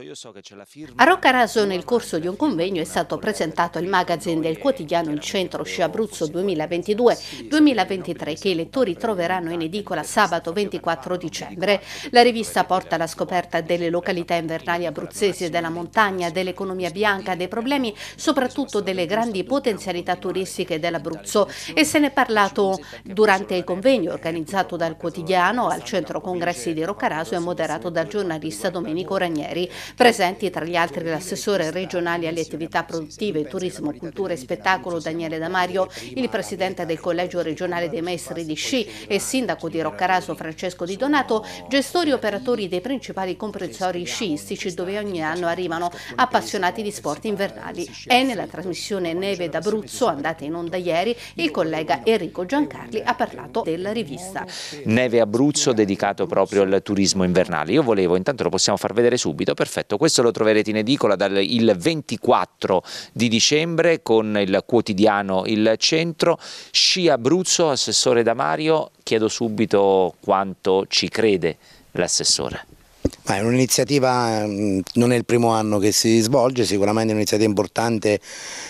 A Roccaraso nel corso di un convegno è stato presentato il magazine del quotidiano Il Centro Sci Abruzzo 2022-2023 che i lettori troveranno in edicola sabato 24 dicembre. La rivista porta alla scoperta delle località invernali abruzzesi, della montagna, dell'economia bianca, dei problemi soprattutto delle grandi potenzialità turistiche dell'Abruzzo e se ne è parlato durante il convegno organizzato dal quotidiano al Centro Congressi di Roccaraso e moderato dal giornalista Domenico Ranieri. Presenti tra gli altri l'assessore regionale alle attività produttive, turismo, cultura e spettacolo Daniele Damario, il presidente del collegio regionale dei maestri di sci e sindaco di Roccaraso Francesco Di Donato, gestori e operatori dei principali comprensori sciistici dove ogni anno arrivano appassionati di sport invernali. E nella trasmissione Neve d'Abruzzo, andata in onda ieri, il collega Enrico Giancarli ha parlato della rivista. Neve Abruzzo dedicato proprio al turismo invernale. Io volevo, intanto lo possiamo far vedere subito, perfetto perfetto. Questo lo troverete in edicola dal 24 di dicembre con il quotidiano Il Centro. Sci Abruzzo, assessore Damario, chiedo subito quanto ci crede l'assessore. Ah, è un'iniziativa, mm, non è il primo anno che si svolge, sicuramente è un'iniziativa importante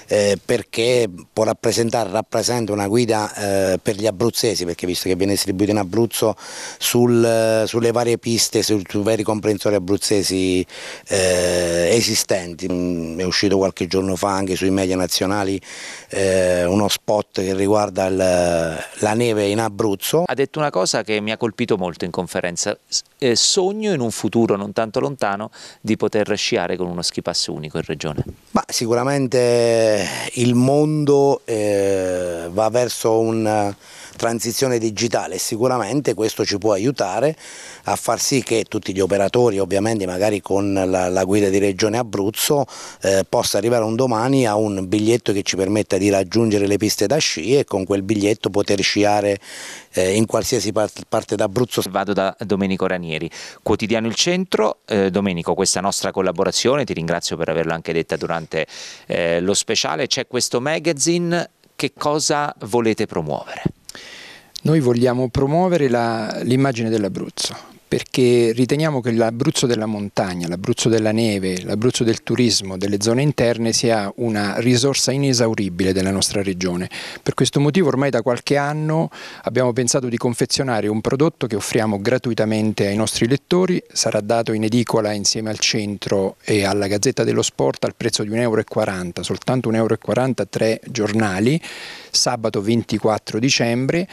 eh, perché può rappresentare, rappresenta una guida eh, per gli abruzzesi, perché visto che viene distribuito in Abruzzo sul, sulle varie piste, sui, sui vari comprensori abruzzesi eh, esistenti. Mm, è uscito qualche giorno fa anche sui media nazionali eh, uno spot che riguarda il, la neve in Abruzzo. Ha detto una cosa che mi ha colpito molto in conferenza, eh, sogno in un futuro futuro non tanto lontano di poter sciare con uno schipass unico in regione? Ma sicuramente il mondo eh, va verso un transizione digitale sicuramente questo ci può aiutare a far sì che tutti gli operatori ovviamente magari con la, la guida di Regione Abruzzo eh, possa arrivare un domani a un biglietto che ci permetta di raggiungere le piste da sci e con quel biglietto poter sciare eh, in qualsiasi parte, parte d'Abruzzo. Vado da Domenico Ranieri, quotidiano Il Centro, eh, Domenico questa nostra collaborazione, ti ringrazio per averlo anche detta durante eh, lo speciale, c'è questo magazine che cosa volete promuovere? Noi vogliamo promuovere l'immagine dell'Abruzzo, perché riteniamo che l'Abruzzo della montagna, l'Abruzzo della neve, l'Abruzzo del turismo, delle zone interne sia una risorsa inesauribile della nostra regione. Per questo motivo ormai da qualche anno abbiamo pensato di confezionare un prodotto che offriamo gratuitamente ai nostri lettori, sarà dato in edicola insieme al centro e alla Gazzetta dello Sport al prezzo di 1,40 euro, soltanto 1,40 euro tre giornali, sabato 24 dicembre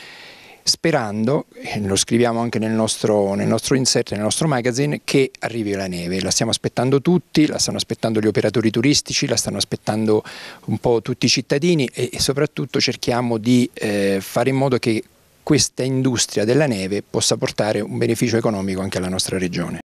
sperando, lo scriviamo anche nel nostro, nel nostro insert, nel nostro magazine, che arrivi la neve. La stiamo aspettando tutti, la stanno aspettando gli operatori turistici, la stanno aspettando un po' tutti i cittadini e, e soprattutto cerchiamo di eh, fare in modo che questa industria della neve possa portare un beneficio economico anche alla nostra regione.